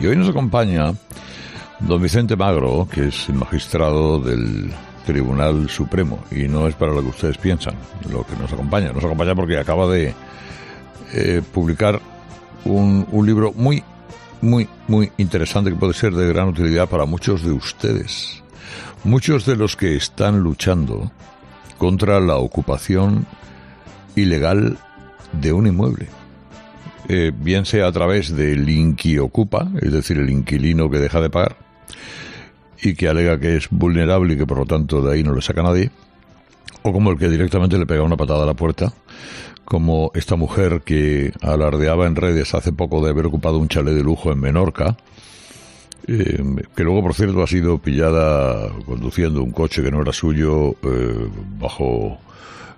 Y hoy nos acompaña don Vicente Magro, que es el magistrado del Tribunal Supremo, y no es para lo que ustedes piensan lo que nos acompaña. Nos acompaña porque acaba de eh, publicar un, un libro muy, muy, muy interesante que puede ser de gran utilidad para muchos de ustedes. Muchos de los que están luchando contra la ocupación ilegal de un inmueble. Eh, bien sea a través del inquiocupa, es decir, el inquilino que deja de pagar y que alega que es vulnerable y que por lo tanto de ahí no le saca nadie, o como el que directamente le pega una patada a la puerta, como esta mujer que alardeaba en redes hace poco de haber ocupado un chalet de lujo en Menorca, eh, que luego, por cierto, ha sido pillada conduciendo un coche que no era suyo eh, bajo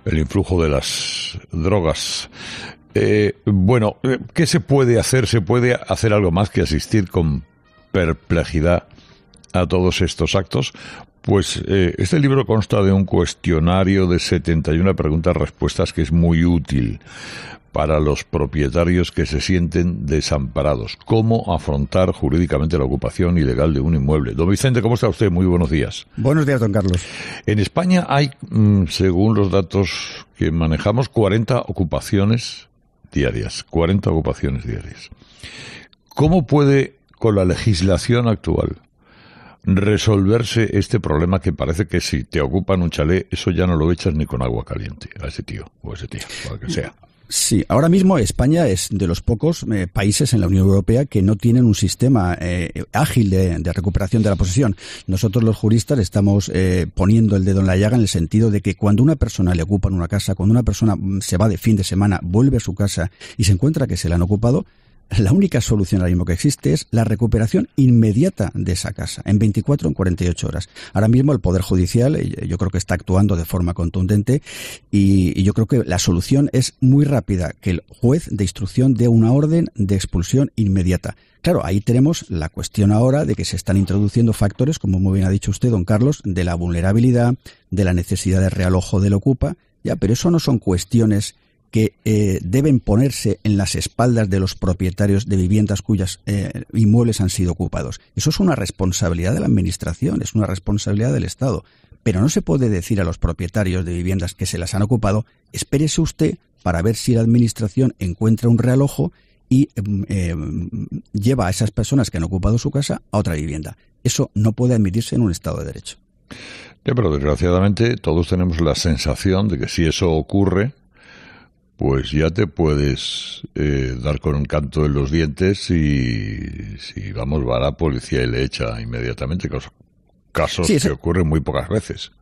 el influjo de las drogas eh, bueno, eh, ¿qué se puede hacer? ¿Se puede hacer algo más que asistir con perplejidad a todos estos actos? Pues eh, este libro consta de un cuestionario de 71 preguntas-respuestas que es muy útil para los propietarios que se sienten desamparados. ¿Cómo afrontar jurídicamente la ocupación ilegal de un inmueble? Don Vicente, ¿cómo está usted? Muy buenos días. Buenos días, don Carlos. En España hay, mm, según los datos que manejamos, 40 ocupaciones diarias, 40 ocupaciones diarias. ¿Cómo puede, con la legislación actual, resolverse este problema que parece que si te ocupan un chalé, eso ya no lo echas ni con agua caliente a ese tío o a ese tío, o a que sea? Sí, ahora mismo España es de los pocos eh, países en la Unión Europea que no tienen un sistema eh, ágil de, recuperación de la posesión. Nosotros los juristas estamos eh, poniendo el dedo en la llaga en el sentido de que cuando una persona le ocupa una casa, cuando una persona mm, se va de fin de semana, vuelve a su casa y se encuentra que se la han ocupado, la única solución ahora mismo que existe es la recuperación inmediata de esa casa, en 24 o en 48 horas. Ahora mismo el Poder Judicial eh, yo creo que está actuando de forma contundente y, yo creo que la solución es muy rápida, que el juez de instrucción dé una orden de expulsión inmediata. Claro, ahí tenemos la cuestión ahora de que se están introduciendo factores, como muy bien ha dicho usted, don Carlos, de la vulnerabilidad, de la necesidad de realojo del ocupa, ya, pero eso no son cuestiones que eh, deben ponerse en las espaldas de los propietarios de viviendas cuyas eh, inmuebles han sido ocupados. Eso es una responsabilidad de la Administración, es una responsabilidad del Estado. Pero no se puede decir a los propietarios de viviendas que se las han ocupado, espérese usted para ver si la Administración encuentra un realojo y eh, lleva a esas personas que han ocupado su casa a otra vivienda. Eso no puede admitirse en un Estado de Derecho. pero desgraciadamente todos tenemos la sensación de que si eso ocurre, pues ya te puedes eh, dar con un canto en los dientes y si vamos va a la policía y le echa inmediatamente, casos, casos que ocurren muy pocas veces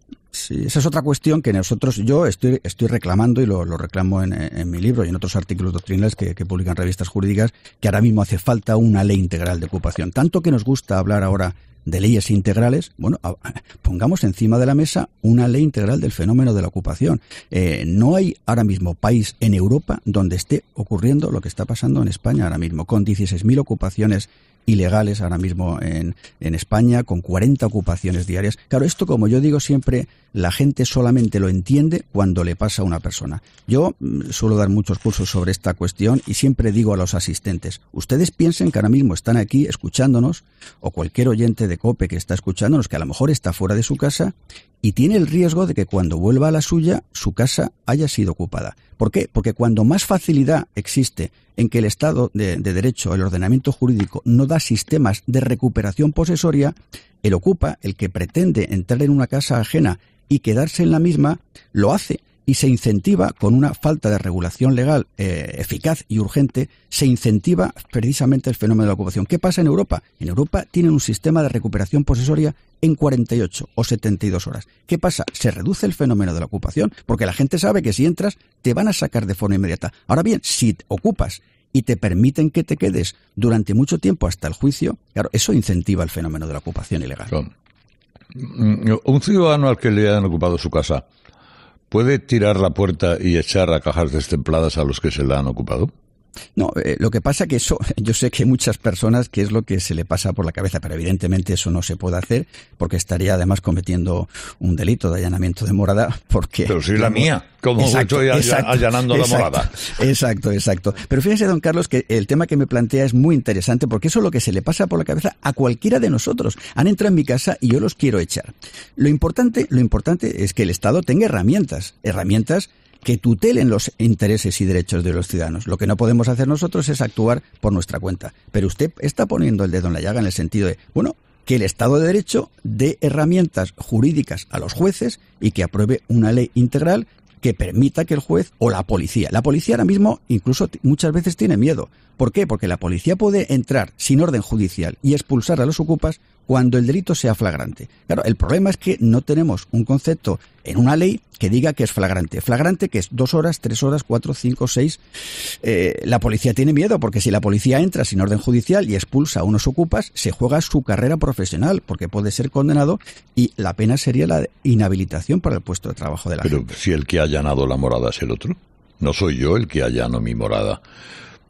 esa es otra cuestión que nosotros, yo estoy, estoy reclamando y lo, reclamo en, mi libro y en otros artículos doctrinales que, publican revistas jurídicas, que ahora mismo hace falta una ley integral de ocupación. Tanto que nos gusta hablar ahora de leyes integrales, bueno, pongamos encima de la mesa una ley integral del fenómeno de la ocupación. Eh, no hay ahora mismo país en Europa donde esté ocurriendo lo que está pasando en España ahora mismo, con 16.000 ocupaciones ilegales ahora mismo en, en España, con 40 ocupaciones diarias. Claro, esto como yo digo siempre, la gente solamente lo entiende cuando le pasa a una persona. Yo mm, suelo dar muchos cursos sobre esta cuestión y siempre digo a los asistentes, ustedes piensen que ahora mismo están aquí escuchándonos, o cualquier oyente de COPE que está escuchándonos, que a lo mejor está fuera de su casa, y tiene el riesgo de que cuando vuelva a la suya, su casa haya sido ocupada. ¿Por qué? Porque cuando más facilidad existe en que el Estado de, Derecho, el ordenamiento jurídico, no da sistemas de recuperación posesoria, el ocupa, el que pretende entrar en una casa ajena y quedarse en la misma, lo hace y se incentiva con una falta de regulación legal eh, eficaz y urgente, se incentiva precisamente el fenómeno de la ocupación. ¿Qué pasa en Europa? En Europa tienen un sistema de recuperación posesoria en 48 o 72 horas. ¿Qué pasa? Se reduce el fenómeno de la ocupación porque la gente sabe que si entras te van a sacar de forma inmediata. Ahora bien, si ocupas y te permiten que te quedes durante mucho tiempo hasta el juicio, claro, eso incentiva el fenómeno de la ocupación ilegal. Mm, un ciudadano al que le han ocupado su casa ¿Puede tirar la puerta y echar a cajas destempladas a los que se la han ocupado? No, eh, lo que pasa que eso, yo sé que muchas personas que es lo que se le pasa por la cabeza, pero evidentemente eso no se puede hacer porque estaría además cometiendo un delito de allanamiento de morada porque... Pero si es la mía, como estoy allanando la morada. Exacto, exacto. Pero fíjense, don Carlos, que el tema que me plantea es muy interesante porque eso es lo que se le pasa por la cabeza a cualquiera de nosotros. Han entrado en mi casa y yo los quiero echar. Lo importante, lo importante es que el Estado tenga herramientas, herramientas que tutelen los intereses y derechos de los ciudadanos. Lo que no podemos hacer nosotros es actuar por nuestra cuenta. Pero usted está poniendo el dedo en la llaga en el sentido de, bueno, que el Estado de Derecho dé herramientas jurídicas a los jueces y que apruebe una ley integral que permita que el juez o la policía, la policía ahora mismo incluso muchas veces tiene miedo. ¿Por qué? Porque la policía puede entrar sin orden judicial y expulsar a los ocupas cuando el delito sea flagrante. Claro, el problema es que no tenemos un concepto en una ley que diga que es flagrante. Flagrante que es dos horas, tres horas, cuatro, cinco, seis. Eh, la policía tiene miedo porque si la policía entra sin orden judicial y expulsa a unos ocupas, se juega su carrera profesional porque puede ser condenado y la pena sería la inhabilitación para el puesto de trabajo de la Pero si el que ha allanado la morada es el otro, no soy yo el que allano mi morada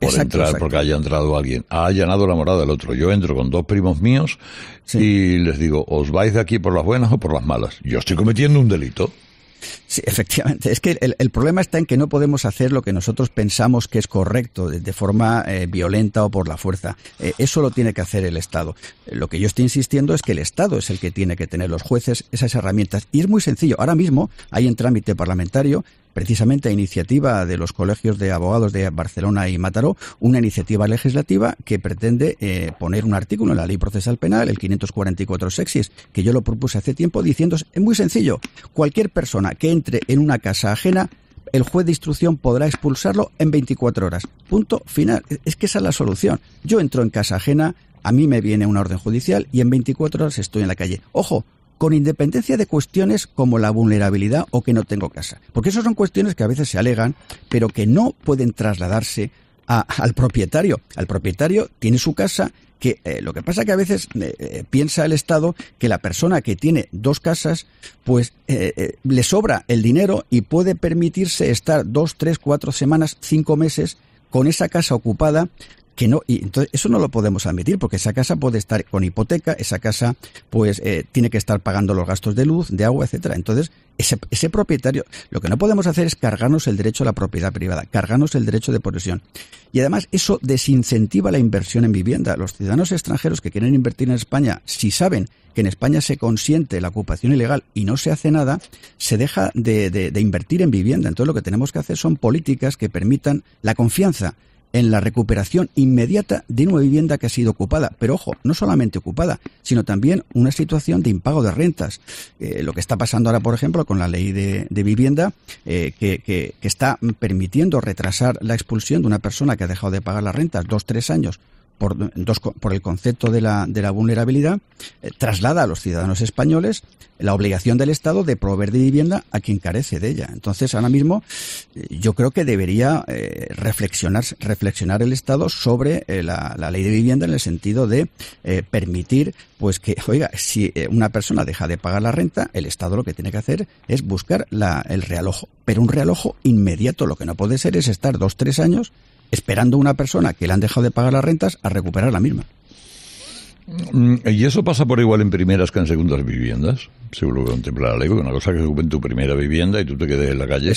por entrar, porque haya entrado alguien. Ha allanado la morada del otro. Yo entro con dos primos míos y les digo, ¿os vais de aquí por las buenas o por las malas? Yo estoy cometiendo un delito. Sí, efectivamente. Es que el, problema está en que no podemos hacer lo que nosotros pensamos que es correcto de, forma eh, violenta o por la fuerza. Eh, eso lo tiene que hacer el Estado. Lo que yo estoy insistiendo es que el Estado es el que tiene que tener los jueces esas herramientas. Y es muy sencillo. Ahora mismo hay en trámite parlamentario precisamente a iniciativa de los colegios de abogados de Barcelona y Mataró, una iniciativa legislativa que pretende eh, poner un artículo en la ley procesal penal, el 544 sexis, que yo lo propuse hace tiempo diciendo, es muy sencillo, cualquier persona que entre en una casa ajena el juez de instrucción podrá expulsarlo en 24 horas. Punto final. Es que esa es la solución. Yo entro en casa ajena, a mí me viene una orden judicial y en 24 horas estoy en la calle. Ojo, con independencia de cuestiones como la vulnerabilidad o que no tengo casa. Porque esas son cuestiones que a veces se alegan, pero que no pueden trasladarse al propietario. Al propietario tiene su casa que eh, lo que pasa que a veces eh, eh, piensa el Estado que la persona que tiene dos casas, pues le sobra el dinero y puede permitirse estar dos, tres, cuatro semanas, cinco meses con esa casa ocupada que no y entonces eso no lo podemos admitir porque esa casa puede estar con hipoteca esa casa pues eh, tiene que estar pagando los gastos de luz de agua etcétera entonces ese, propietario lo que no podemos hacer es cargarnos el derecho a la propiedad privada cargarnos el derecho de posesión y además eso desincentiva la inversión en vivienda los ciudadanos extranjeros que quieren invertir en España si saben que en España se consiente la ocupación ilegal y no se hace nada se deja de, de invertir en vivienda entonces lo que tenemos que hacer son políticas que permitan la confianza en la recuperación inmediata de una vivienda que ha sido ocupada. Pero ojo, no solamente ocupada, sino también una situación de impago de rentas. Eh, lo que está pasando ahora, por ejemplo, con la ley de, vivienda, eh, que, que, está permitiendo retrasar la expulsión de una persona que ha dejado de pagar las rentas dos, tres años por, por el concepto de la, vulnerabilidad, eh, traslada a los ciudadanos españoles la obligación del Estado de proveer de vivienda a quien carece de ella. Entonces, ahora mismo, eh, yo creo que debería eh, reflexionar, reflexionar el Estado sobre la, ley de vivienda en el sentido de permitir, pues que, oiga, si una persona deja de pagar la renta, el Estado lo que tiene que hacer es buscar el realojo, pero un realojo inmediato. Lo que no puede ser es estar dos, tres años esperando una persona que le han dejado de pagar las rentas a recuperar la misma. Mm, ¿Y eso pasa por igual en primeras que en segundas viviendas? Seguro que contemplará la ley, una cosa que se ocupe en tu primera vivienda y tú te quedes en la calle.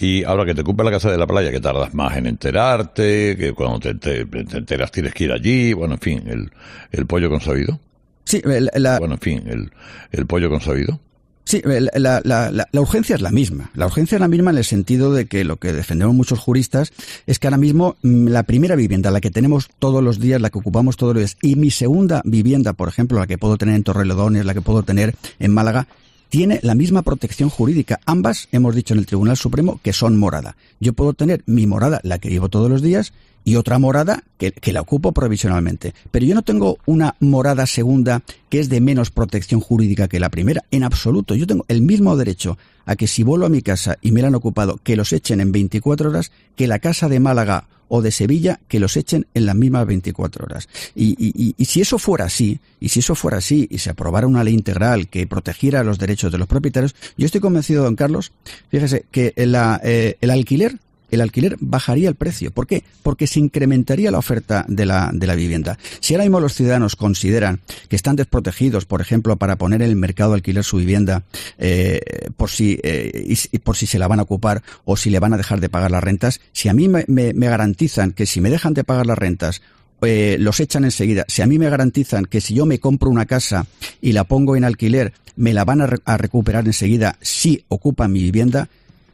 y ahora que te ocupa la casa de la playa, que tardas más en enterarte, que cuando te, enteras tienes que ir allí, bueno, en fin, el, el pollo consabido. Sí, Bueno, en fin, el, el pollo consabido. Sí, eh, la, urgencia es la misma. La urgencia es la misma en el sentido de que lo que defendemos muchos juristas es que ahora mismo mm, la primera vivienda, la que tenemos todos los días, la que ocupamos todos los días, y mi segunda vivienda, por ejemplo, la que puedo tener en Torrelodones, la que puedo tener en Málaga, tiene la misma protección jurídica. Ambas hemos dicho en el Tribunal Supremo que son morada. Yo puedo tener mi morada, la que llevo todos los días, y otra morada que, la ocupo provisionalmente. Pero yo no tengo una morada segunda que es de menos protección jurídica que la primera, en absoluto. Yo tengo el mismo derecho a que si vuelvo a mi casa y me la han ocupado, que los echen en 24 horas, que la casa de Málaga o de Sevilla que los echen en las mismas 24 horas. Y, y, y, si eso fuera así, y si eso fuera así, y se aprobara una ley integral que protegiera los derechos de los propietarios, yo estoy convencido, don Carlos, fíjese, que la, eh, el alquiler el alquiler bajaría el precio. ¿Por qué? Porque se incrementaría la oferta de la, de la vivienda. Si ahora mismo los ciudadanos consideran que están desprotegidos, por ejemplo, para poner en el mercado alquiler su vivienda, eh, por, si, eh, y, por si se la van a ocupar o si le van a dejar de pagar las rentas, si a mí me, garantizan que si me dejan de pagar las rentas eh, los echan enseguida. Si a mí me garantizan que si yo me compro una casa y la pongo en alquiler, me la van a, a recuperar enseguida si ocupan mi vivienda,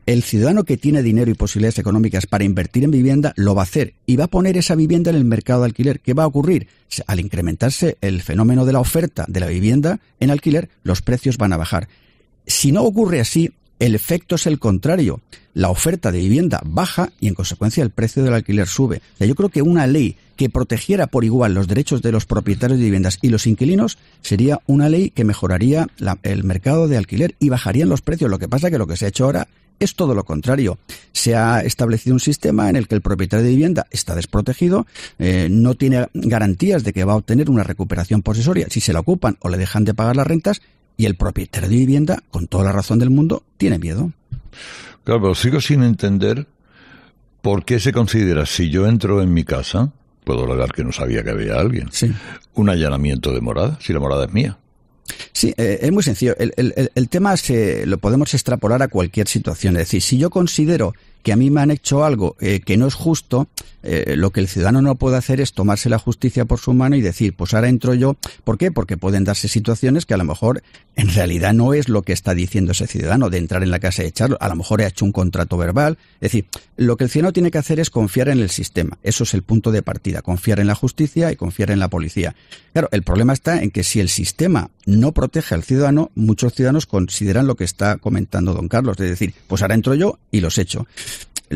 el ciudadano que tiene dinero y posibilidades económicas para invertir en vivienda lo va a hacer y va a poner esa vivienda en el mercado de alquiler. ¿Qué va a ocurrir? Al incrementarse el fenómeno de la oferta de la vivienda en alquiler, los precios van a bajar. Si no ocurre así, el efecto es el contrario. La oferta de vivienda baja y en consecuencia el precio del alquiler sube. yo creo que una ley que protegiera por igual los derechos de los propietarios de viviendas y los inquilinos sería una ley que mejoraría el mercado de alquiler y bajarían los precios. Lo que pasa es que lo que se ha hecho ahora es todo lo contrario. Se ha establecido un sistema en el que el propietario de vivienda está desprotegido, eh, no tiene garantías de que va a obtener una recuperación posesoria si se la ocupan o le dejan de pagar las rentas y el propietario de vivienda, con toda la razón del mundo, tiene miedo. Claro, pero sigo sin entender por qué se considera si yo entro en mi casa, puedo alegar que no sabía que había alguien, sí. un allanamiento de morada, si la morada es mía. Sí, eh, es muy sencillo. El, el tema se, lo podemos extrapolar a cualquier situación. Es decir, si yo considero que a mí me han hecho algo eh, que no es justo, eh, lo que el ciudadano no puede hacer es tomarse la justicia por su mano y decir, pues ahora entro yo. ¿Por qué? Porque pueden darse situaciones que a lo mejor en realidad no es lo que está diciendo ese ciudadano de entrar en la casa y echarlo. A lo mejor he hecho un contrato verbal. Es decir, lo que el ciudadano tiene que hacer es confiar en el sistema. Eso es el punto de partida. Confiar en la justicia y confiar en la policía. Claro, el problema está en que si el sistema no protege al ciudadano, muchos ciudadanos consideran lo que está comentando don Carlos, es decir, pues ahora entro yo y los echo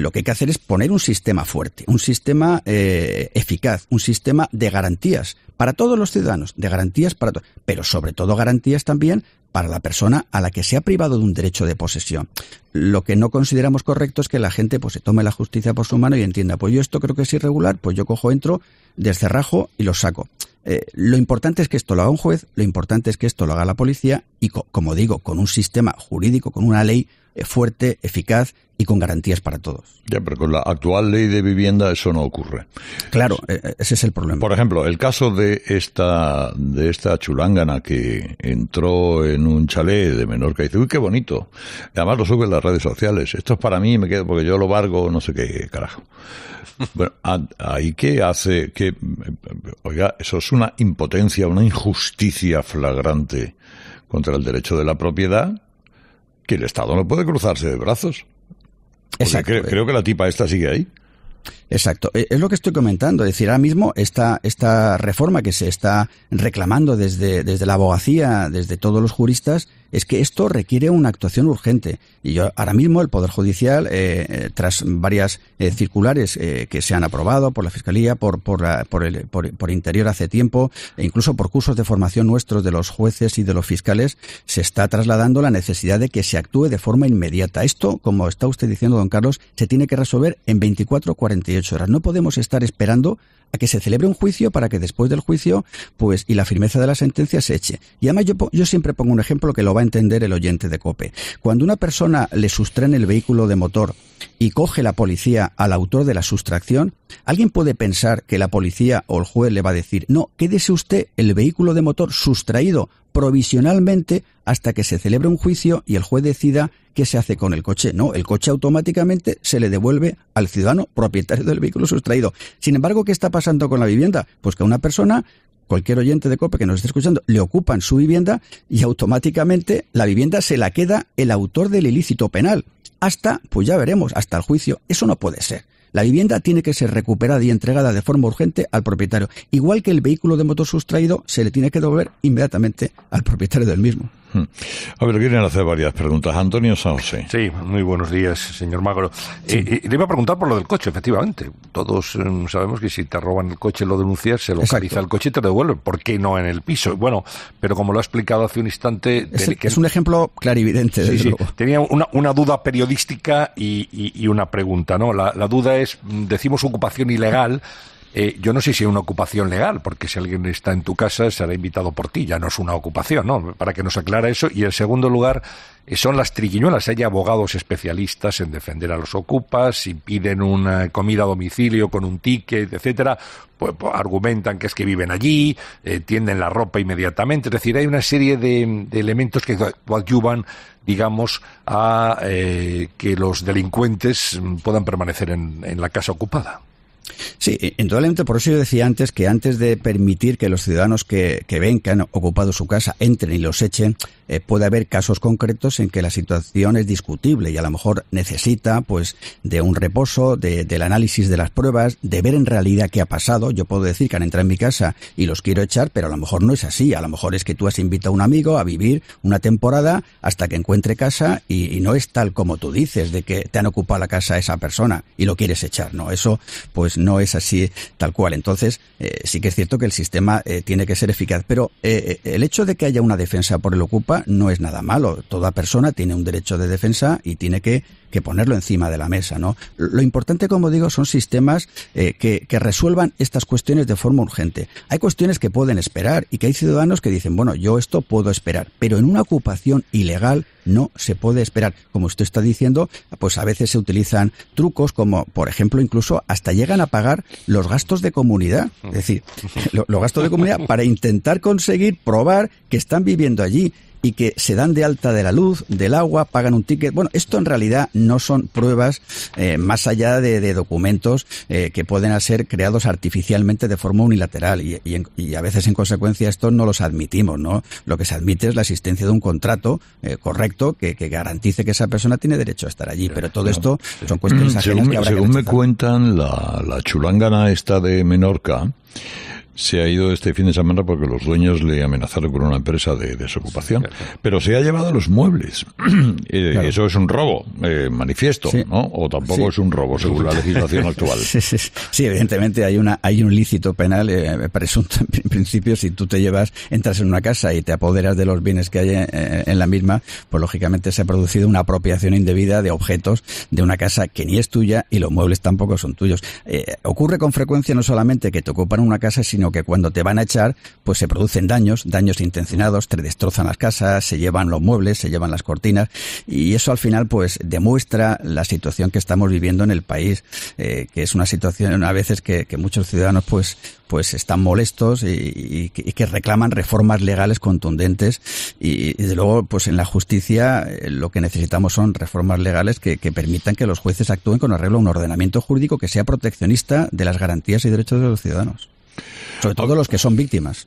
lo que hay que hacer es poner un sistema fuerte, un sistema eh, eficaz, un sistema de garantías para todos los ciudadanos, de garantías para todos, pero sobre todo garantías también para la persona a la que se ha privado de un derecho de posesión. Lo que no consideramos correcto es que la gente pues se tome la justicia por su mano y entienda, pues yo esto creo que es irregular, pues yo cojo, entro, descerrajo y lo saco. Eh, lo importante es que esto lo haga un juez, lo importante es que esto lo haga la policía y, como digo, con un sistema jurídico, con una ley fuerte, eficaz y con garantías para todos. Ya, pero con la actual ley de vivienda eso no ocurre. Claro, e, e, ese es el problema. Por ejemplo, el caso de esta, de esta chulángana que entró en un chalet de menor y dice, uy, qué bonito. Además lo sube en las redes sociales. Esto es para mí, me quedo porque yo lo vargo, no sé qué, carajo. Bueno, ahí qué hace que, oiga, eso es una impotencia, una injusticia flagrante contra el derecho de la propiedad que el Estado no puede cruzarse de brazos. Exacto. Creo, eh. creo que la tipa esta sigue ahí. Exacto, eh, es lo que estoy comentando, es decir, ahora mismo esta, esta reforma que se está reclamando desde, desde la abogacía, desde todos los juristas, es que esto requiere una actuación urgente. Y yo, ahora mismo el Poder Judicial, eh, eh, tras varias circulares que se han aprobado por la Fiscalía, por, por, por, por, Interior hace tiempo, e incluso por cursos de formación nuestros de los jueces y de los fiscales, se está trasladando la necesidad de que se actúe de forma inmediata. Esto, como está usted diciendo, don Carlos, se tiene que resolver en 24 48 no podemos estar esperando a que se celebre un juicio para que después del juicio, pues, y la firmeza de la sentencia se eche. Y además yo, yo siempre pongo un ejemplo que lo va a entender el oyente de COPE. Cuando una persona le sustraen el vehículo de motor y coge la policía al autor de la sustracción, alguien puede pensar que la policía o el juez le va a decir, no, quédese usted el vehículo de motor sustraído provisionalmente hasta que se celebre un juicio y el juez decida qué se hace con el coche. No, el coche automáticamente se le devuelve al ciudadano propietario del vehículo sustraído. Sin embargo, ¿qué está pasando con la vivienda? Pues que a una persona cualquier oyente de COPE que nos esté escuchando, le ocupan su vivienda y automáticamente la vivienda se la queda el autor del ilícito penal. Hasta, pues ya veremos, hasta el juicio. Eso no puede ser. La vivienda tiene que ser recuperada y entregada de forma urgente al propietario. Igual que el vehículo de motor sustraído se le tiene que devolver inmediatamente al propietario del mismo. Hmm. A ver, quieren hacer varias preguntas. Antonio San Sí, muy buenos días, señor Magro. Eh, eh, le iba a preguntar por lo del coche, efectivamente. Todos eh, sabemos que si te roban el coche, lo denuncias, se localiza el coche y te devuelve. devuelven. ¿Por qué no en el piso? Bueno, pero como lo ha explicado hace un instante... Es, un ejemplo clarividente, sí, Tenía una, duda periodística y, una pregunta, ¿no? la duda es, mm, decimos ocupación ilegal... Eh, yo no sé si es una ocupación legal, porque si alguien está en tu casa será invitado por ti, ya no es una ocupación, ¿no? Para que nos aclara eso. Y en segundo lugar, eh, son las triquiñuelas. Hay abogados especialistas en defender a los ocupas, si piden una comida a domicilio con un ticket, etcétera, pues, pues argumentan que es que viven allí, eh, tienden la ropa inmediatamente. Es decir, hay una serie de, elementos que ayudan, digamos, a que los delincuentes mm, puedan permanecer en la casa ocupada. Sí, e- indudablemente por eso yo decía antes que antes de permitir que los ciudadanos que, que ven que han ocupado su casa entren y los echen, eh, puede haber casos concretos en que la situación es discutible y a lo mejor necesita pues de un reposo, de, del análisis de las pruebas, de ver en realidad qué ha pasado. Yo puedo decir que han entrado en mi casa y los quiero echar, pero a lo mejor no es así. A lo mejor es que tú has invitado a un amigo a vivir una temporada hasta que encuentre casa y, no es tal como tú dices, de que te han ocupado la casa esa persona y lo quieres echar. No, eso pues no es así tal cual. Entonces, eh, sí que es cierto que el sistema eh, tiene que ser eficaz, pero el hecho de que haya una defensa por el ocupa no es nada malo. Toda persona tiene un derecho de defensa y tiene que, ponerlo encima de la mesa, ¿no? Lo importante, como digo, son sistemas eh, que, que resuelvan estas cuestiones de forma urgente. Hay cuestiones que pueden esperar y que hay ciudadanos que dicen, bueno, yo esto puedo esperar, pero en una ocupación ilegal no se puede esperar. Como usted está diciendo, pues a veces se utilizan trucos como, por ejemplo, incluso hasta llegan a pagar los gastos de comunidad, es decir, los gastos de comunidad para intentar conseguir probar que están viviendo allí y que se dan de alta de la luz, del agua, pagan un ticket. Bueno, esto en realidad no son pruebas eh, más allá de, de documentos eh, que pueden ser creados artificialmente de forma unilateral y, y, a veces en consecuencia esto no los admitimos, ¿no? Lo que se admite es la existencia de un contrato eh, correcto que, que, garantice que esa persona tiene derecho a estar allí, pero todo esto son mm. cuestiones según, Según me cuentan, la, la chulangana esta de Menorca, se ha ido este fin de semana porque los dueños le amenazaron con una empresa de desocupación. Pero se ha llevado los muebles. Eh, eso es un robo, eh, manifiesto, ¿no? O tampoco es un robo según la legislación actual. Sí, evidentemente hay, una, hay un lícito penal eh, presunto. En principio, si tú te llevas, entras en una casa y te apoderas de los bienes que hay en, la misma, pues lógicamente se ha producido una apropiación indebida de objetos de una casa que ni es tuya y los muebles tampoco son tuyos. ocurre con frecuencia no solamente que te ocupan una casa, sino que cuando te van a echar, pues se producen daños, daños intencionados, te destrozan las casas, se llevan los muebles, se llevan las cortinas, y eso al final, pues, demuestra la situación que estamos viviendo en el país, eh, que es una situación a veces que, muchos ciudadanos, pues, pues están molestos y, que reclaman reformas legales contundentes y, de luego pues en la justicia eh, lo que necesitamos son reformas legales que, que, permitan que los jueces actúen con arreglo a un ordenamiento jurídico que sea proteccionista de las garantías y derechos de los ciudadanos. Sobre todo los que son víctimas.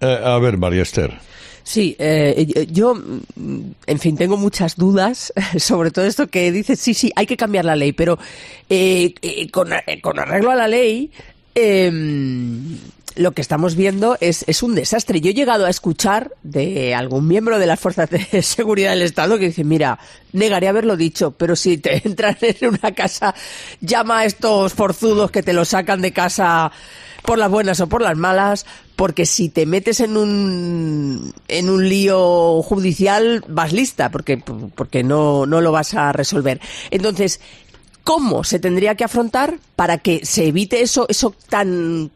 Eh, a ver, María Esther. Sí, eh, eh, yo, mm, en fin, tengo muchas dudas sobre todo esto que dices, sí, sí, hay que cambiar la ley, pero con, con, arreglo a la ley, em, lo que estamos viendo es, un desastre. Yo he llegado a escuchar de algún miembro de las fuerzas de seguridad del Estado que dice, mira, negaré haberlo dicho, pero si te entras en una casa, llama a estos forzudos que te lo sacan de casa por las buenas o por las malas, porque si te metes en un en un lío judicial vas lista, porque porque no no lo vas a resolver. Entonces, cómo se tendría que afrontar para que se evite eso, eso tan,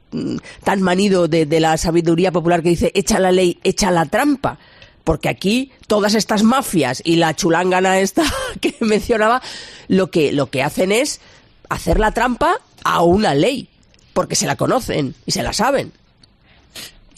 tan manido de, de la sabiduría popular que dice echa la ley, echa la trampa porque aquí todas estas mafias y la chulangana esta que mencionaba, lo que, lo que hacen es hacer la trampa a una ley, porque se la conocen y se la saben.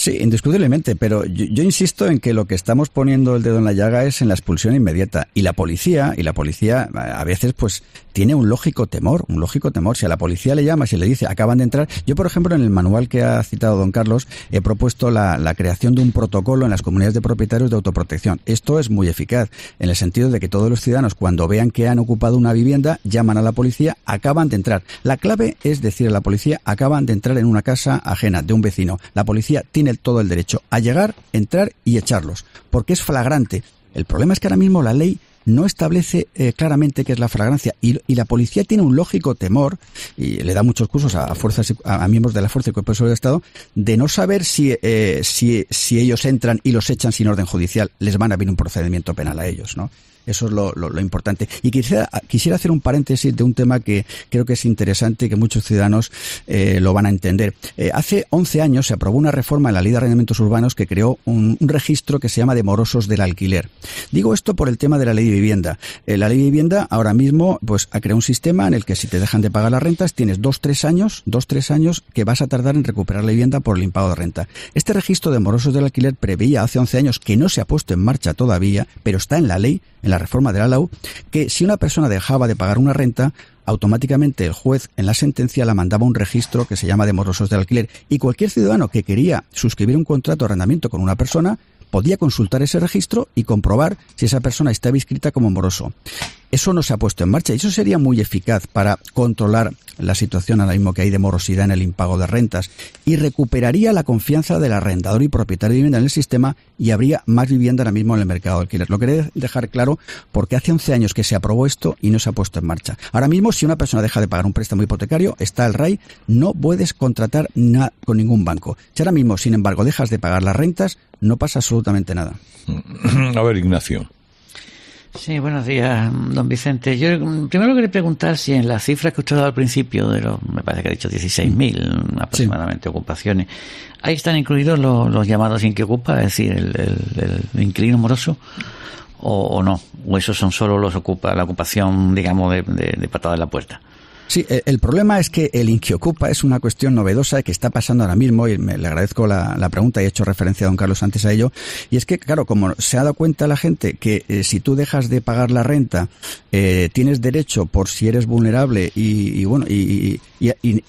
Sí, indiscutiblemente, pero yo, insisto en que lo que estamos poniendo el dedo en la llaga es en la expulsión inmediata. Y la policía, y la policía a veces pues tiene un lógico temor, un lógico temor. Si a la policía le llama, si le dice, acaban de entrar. Yo, por ejemplo, en el manual que ha citado don Carlos, he propuesto la, la creación de un protocolo en las comunidades de propietarios de autoprotección. Esto es muy eficaz, en el sentido de que todos los ciudadanos, cuando vean que han ocupado una vivienda, llaman a la policía, acaban de entrar. La clave es decir a la policía, acaban de entrar en una casa ajena de un vecino. La policía tiene todo el derecho a llegar, entrar y echarlos, porque es flagrante. El problema es que ahora mismo la ley no establece eh, claramente qué es la flagrancia y, la policía tiene un lógico temor y le da muchos cursos a, a, miembros de la fuerza y cuerpos del Estado de no saber si, eh, si, si ellos entran y los echan sin orden judicial les van a venir un procedimiento penal a ellos no eso es lo, importante. Y quisiera, quisiera hacer un paréntesis de un tema que creo que es interesante y que muchos ciudadanos eh, lo van a entender. Eh, hace 11 años se aprobó una reforma en la Ley de Arrendamientos Urbanos que creó un, registro que se llama de morosos del alquiler. Digo esto por el tema de la Ley de Vivienda. Eh, la Ley de Vivienda ahora mismo pues ha creado un sistema en el que si te dejan de pagar las rentas tienes dos tres años, 2-3 años que vas a tardar en recuperar la vivienda por el impago de renta. Este registro de morosos del alquiler preveía hace 11 años que no se ha puesto en marcha todavía, pero está en la ley en la reforma de la LAU, que si una persona dejaba de pagar una renta, automáticamente el juez en la sentencia la mandaba a un registro que se llama de morosos de alquiler y cualquier ciudadano que quería suscribir un contrato de arrendamiento con una persona podía consultar ese registro y comprobar si esa persona estaba inscrita como moroso. Eso no se ha puesto en marcha y eso sería muy eficaz para controlar la situación ahora mismo que hay de morosidad en el impago de rentas y recuperaría la confianza del arrendador y propietario de vivienda en el sistema y habría más vivienda ahora mismo en el mercado de alquiler. Lo quería dejar claro porque hace 11 años que se aprobó esto y no se ha puesto en marcha. Ahora mismo, si una persona deja de pagar un préstamo hipotecario, está el RAI, no puedes contratar nada con ningún banco. Si ahora mismo, sin embargo, dejas de pagar las rentas, no pasa absolutamente nada. Mm, a ver, Ignacio. Sí, buenos días, don Vicente. Yo mm, primero quería preguntar si en las cifras que usted ha dado al principio, de los, me parece que ha dicho 16.000 aproximadamente ocupaciones, ¿ahí están incluidos los, llamados sin que ocupa, es decir, el, el, inquilino moroso? O, no? ¿O esos son solo los ocupa, la ocupación, digamos, de, de, de patada en la puerta? Sí, e, el problema es que el Inquiocupa es una cuestión novedosa que está pasando ahora mismo y me, le agradezco la, pregunta y he hecho referencia a don Carlos antes a ello. Y es que, claro, como se ha dado cuenta la gente que eh, si tú dejas de pagar la renta, eh, tienes derecho por si eres vulnerable y, bueno, y,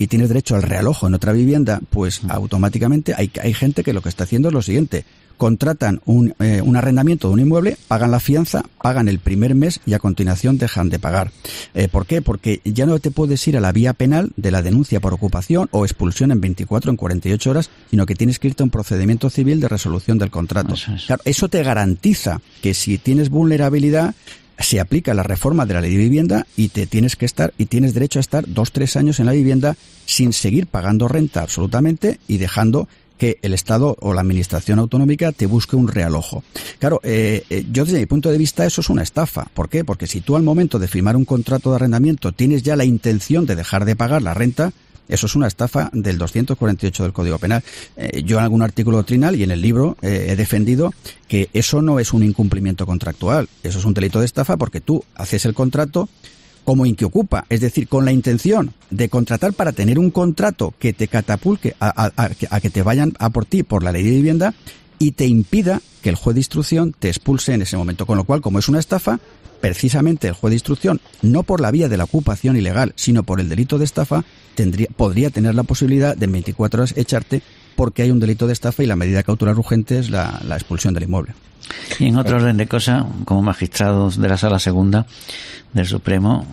tienes derecho al realojo en otra vivienda, pues automáticamente hay, hay gente que lo que está haciendo es lo siguiente contratan un, eh, un, arrendamiento de un inmueble, pagan la fianza, pagan el primer mes y a continuación dejan de pagar. Eh, ¿Por qué? Porque ya no te puedes ir a la vía penal de la denuncia por ocupación o expulsión en 24, en 48 horas, sino que tienes que irte a un procedimiento civil de resolución del contrato. Eso eso te garantiza que si tienes vulnerabilidad, se aplica la reforma de la ley de vivienda y te tienes que estar y tienes derecho a estar dos tres años en la vivienda sin seguir pagando renta absolutamente y dejando que el Estado o la Administración autonómica te busque un realojo. Claro, eh, eh, yo desde mi punto de vista eso es una estafa. ¿Por qué? Porque si tú al momento de firmar un contrato de arrendamiento tienes ya la intención de dejar de pagar la renta, eso es una estafa del 248 del Código Penal. Eh, yo en algún artículo doctrinal y en el libro he defendido que eso no es un incumplimiento contractual, eso es un delito de estafa porque tú haces el contrato, como ocupa, es decir, con la intención de contratar para tener un contrato que te catapulque a, que te vayan a por ti por la ley de vivienda y te impida que el juez de instrucción te expulse en ese momento. Con lo cual, como es una estafa, precisamente el juez de instrucción, no por la vía de la ocupación ilegal, sino por el delito de estafa, tendría, podría tener la posibilidad de en 24 horas echarte porque hay un delito de estafa y la medida cautelar urgente es la, la expulsión del inmueble. Y en otro orden de cosas, como magistrados de la Sala Segunda del Supremo,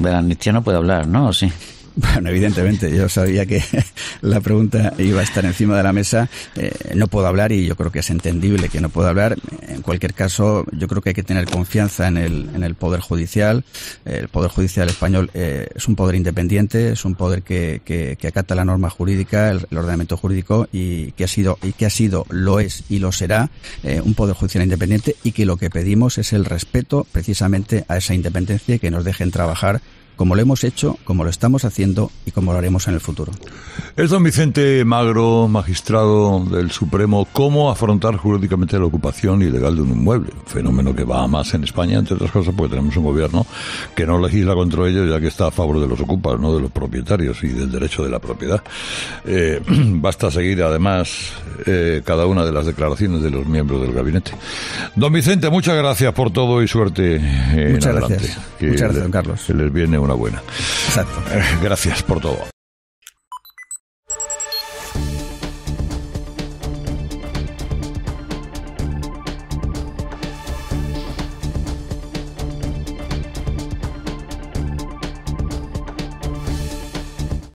de la amnistía no puede hablar, ¿no? sí? Bueno, evidentemente, yo sabía que la pregunta iba a estar encima de la mesa. Eh, no puedo hablar y yo creo que es entendible que no pueda hablar. En cualquier caso, yo creo que hay que tener confianza en el, Poder Judicial. El Poder Judicial español eh, es un poder independiente, es un poder que, acata la norma jurídica, el, ordenamiento jurídico y que ha sido, y que ha sido, lo es y lo será eh, un Poder Judicial independiente y que lo que pedimos es el respeto precisamente a esa independencia y que nos dejen trabajar como lo hemos hecho, como lo estamos haciendo y como lo haremos en el futuro. Es don Vicente Magro, magistrado del Supremo, cómo afrontar jurídicamente la ocupación ilegal de un inmueble, fenómeno que va a más en España, entre otras cosas, porque tenemos un gobierno que no legisla contra ello, ya que está a favor de los ocupados, no de los propietarios y del derecho de la propiedad. Eh, basta seguir, además, eh, cada una de las declaraciones de los miembros del gabinete. Don Vicente, muchas gracias por todo y suerte. Eh, muchas, en gracias. muchas gracias. don Carlos. les viene enhorabuena. Exacto. Gracias por todo.